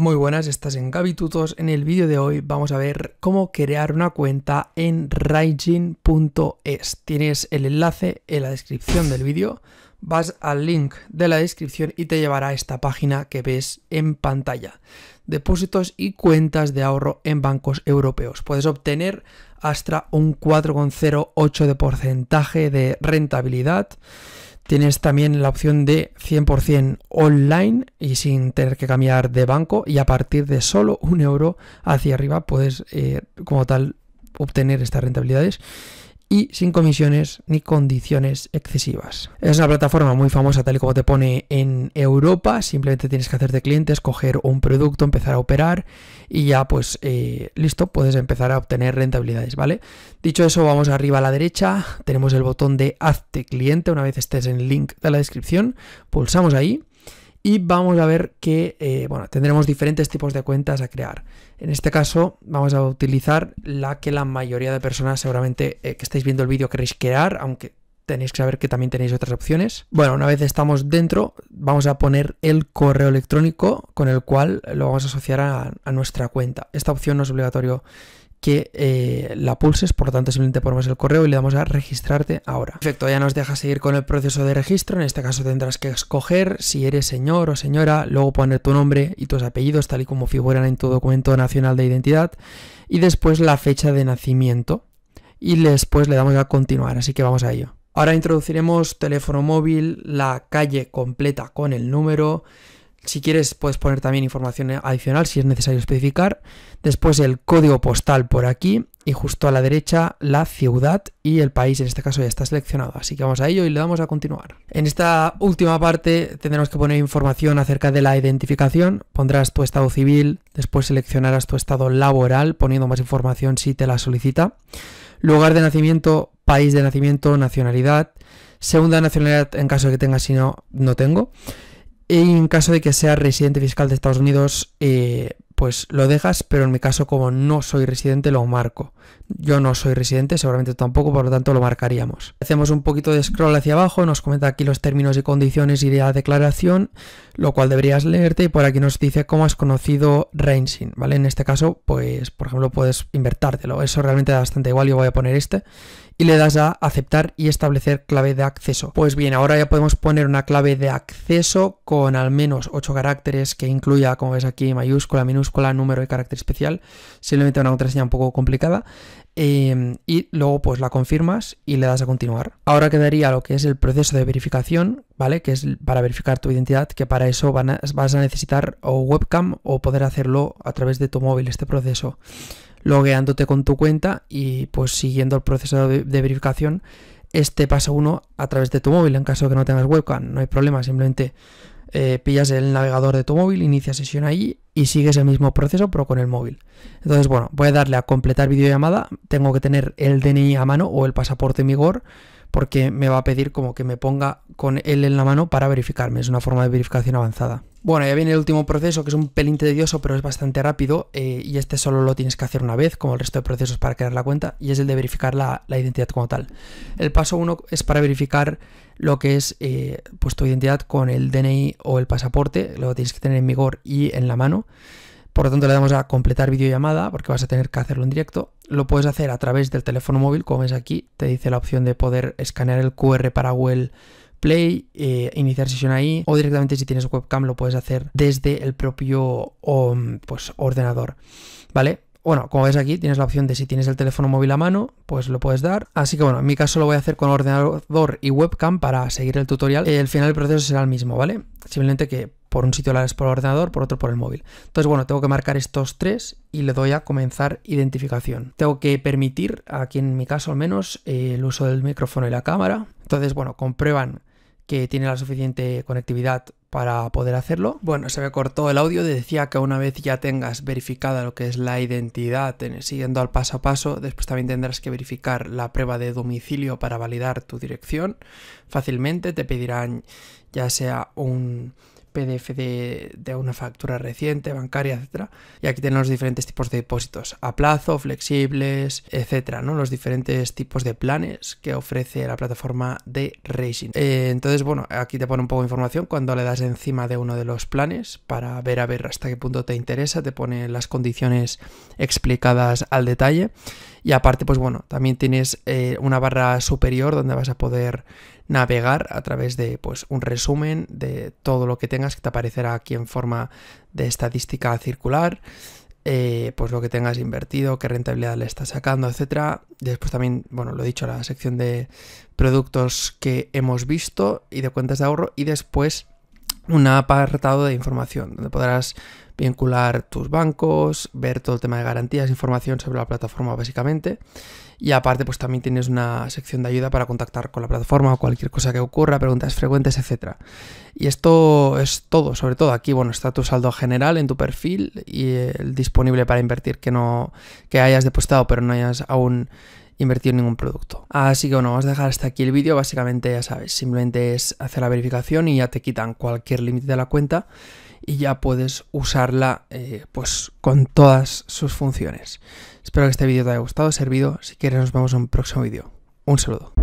Muy buenas, estás en Gabitutos. En el vídeo de hoy vamos a ver cómo crear una cuenta en Raijin.es. Tienes el enlace en la descripción del vídeo. Vas al link de la descripción y te llevará a esta página que ves en pantalla. Depósitos y cuentas de ahorro en bancos europeos. Puedes obtener hasta un 4,08 de porcentaje de rentabilidad Tienes también la opción de 100% online y sin tener que cambiar de banco y a partir de solo un euro hacia arriba puedes eh, como tal obtener estas rentabilidades y sin comisiones ni condiciones excesivas. Es una plataforma muy famosa tal y como te pone en Europa, simplemente tienes que hacerte cliente, escoger un producto, empezar a operar y ya pues eh, listo, puedes empezar a obtener rentabilidades, ¿vale? Dicho eso, vamos arriba a la derecha, tenemos el botón de hazte cliente, una vez estés en el link de la descripción, pulsamos ahí y vamos a ver que eh, bueno, tendremos diferentes tipos de cuentas a crear. En este caso vamos a utilizar la que la mayoría de personas seguramente eh, que estáis viendo el vídeo queréis crear, aunque tenéis que saber que también tenéis otras opciones. Bueno, una vez estamos dentro, vamos a poner el correo electrónico con el cual lo vamos a asociar a, a nuestra cuenta. Esta opción no es obligatorio que eh, la pulses, por lo tanto simplemente ponemos el correo y le damos a registrarte ahora. Perfecto, ya nos deja seguir con el proceso de registro, en este caso tendrás que escoger si eres señor o señora, luego poner tu nombre y tus apellidos tal y como figuran en tu documento nacional de identidad y después la fecha de nacimiento y después le damos a continuar, así que vamos a ello. Ahora introduciremos teléfono móvil, la calle completa con el número, si quieres puedes poner también información adicional si es necesario especificar. Después el código postal por aquí y justo a la derecha la ciudad y el país en este caso ya está seleccionado. Así que vamos a ello y le damos a continuar. En esta última parte tendremos que poner información acerca de la identificación. Pondrás tu estado civil, después seleccionarás tu estado laboral poniendo más información si te la solicita. Lugar de nacimiento, país de nacimiento, nacionalidad. Segunda nacionalidad en caso de que tengas, si no, no tengo en caso de que sea residente fiscal de Estados Unidos, eh, pues lo dejas, pero en mi caso como no soy residente lo marco. Yo no soy residente, seguramente tampoco, por lo tanto lo marcaríamos. Hacemos un poquito de scroll hacia abajo, nos comenta aquí los términos y condiciones y la declaración, lo cual deberías leerte y por aquí nos dice cómo has conocido Rainsing, ¿vale? En este caso, pues por ejemplo puedes invertártelo, eso realmente da bastante igual, yo voy a poner este y le das a aceptar y establecer clave de acceso. Pues bien, ahora ya podemos poner una clave de acceso con al menos 8 caracteres que incluya, como ves aquí, mayúscula, minúscula, número y carácter especial. Simplemente una contraseña un poco complicada. Em, y luego pues la confirmas y le das a continuar. Ahora quedaría lo que es el proceso de verificación, ¿vale? Que es para verificar tu identidad, que para eso vas a necesitar o webcam o poder hacerlo a través de tu móvil este proceso logueándote con tu cuenta y pues siguiendo el proceso de, verificación este paso 1 a través de tu móvil en caso de que no tengas webcam, no hay problema, simplemente eh, pillas el navegador de tu móvil, inicia sesión ahí y sigues el mismo proceso pero con el móvil. Entonces, bueno, voy a darle a completar videollamada, tengo que tener el DNI a mano o el pasaporte en vigor porque me va a pedir como que me ponga con él en la mano para verificarme. Es una forma de verificación avanzada. Bueno, ya viene el último proceso, que es un pelín tedioso, pero es bastante rápido, eh, y este solo lo tienes que hacer una vez, como el resto de procesos para crear la cuenta, y es el de verificar la, identidad como tal. El paso uno es para verificar lo que es eh, pues, tu identidad con el DNI o el pasaporte, lo tienes que tener en vigor y en la mano. Por lo tanto, le damos a completar videollamada porque vas a tener que hacerlo en directo. Lo puedes hacer a través del teléfono móvil, como ves aquí, te dice la opción de poder escanear el QR para Google Play, eh, iniciar sesión ahí, o directamente si tienes webcam lo puedes hacer desde el propio pues, ordenador. ¿Vale? Bueno, como ves aquí, tienes la opción de si tienes el teléfono móvil a mano, pues lo puedes dar. Así que bueno, en mi caso lo voy a hacer con ordenador y webcam para seguir el tutorial. El final del proceso será el mismo, ¿vale? Simplemente que por un sitio la por el ordenador, por otro por el móvil. Entonces, bueno, tengo que marcar estos tres y le doy a comenzar identificación. Tengo que permitir, aquí en mi caso al menos, el uso del micrófono y la cámara. Entonces, bueno, comprueban que tiene la suficiente conectividad para poder hacerlo. Bueno, se me cortó el audio, decía que una vez ya tengas verificada lo que es la identidad siguiendo al paso a paso, después también tendrás que verificar la prueba de domicilio para validar tu dirección fácilmente, te pedirán ya sea un PDF de, una factura reciente, bancaria, etcétera. Y aquí tenemos diferentes tipos de depósitos a plazo, flexibles, etcétera, ¿no? Los diferentes tipos de planes que ofrece la plataforma de Racing. Eh, entonces, bueno, aquí te pone un poco de información cuando le das encima de uno de los planes para ver a ver hasta qué punto te interesa, te pone las condiciones explicadas al detalle. Y aparte, pues bueno, también tienes eh, una barra superior donde vas a poder navegar a través de pues, un resumen de todo lo que tengas que te aparecerá aquí en forma de estadística circular. Eh, pues lo que tengas invertido, qué rentabilidad le estás sacando, etcétera. Después también, bueno, lo he dicho, la sección de productos que hemos visto y de cuentas de ahorro. Y después un apartado de información donde podrás vincular tus bancos, ver todo el tema de garantías, información sobre la plataforma básicamente. Y aparte, pues también tienes una sección de ayuda para contactar con la plataforma o cualquier cosa que ocurra, preguntas frecuentes, etc. Y esto es todo, sobre todo aquí, bueno, está tu saldo general en tu perfil y el disponible para invertir que no que hayas depositado pero no hayas aún Invertir en ningún producto. Así que bueno, vamos a dejar hasta aquí el vídeo. Básicamente ya sabes, simplemente es hacer la verificación y ya te quitan cualquier límite de la cuenta y ya puedes usarla eh, pues con todas sus funciones. Espero que este vídeo te haya gustado, servido. Si quieres nos vemos en un próximo vídeo. Un saludo.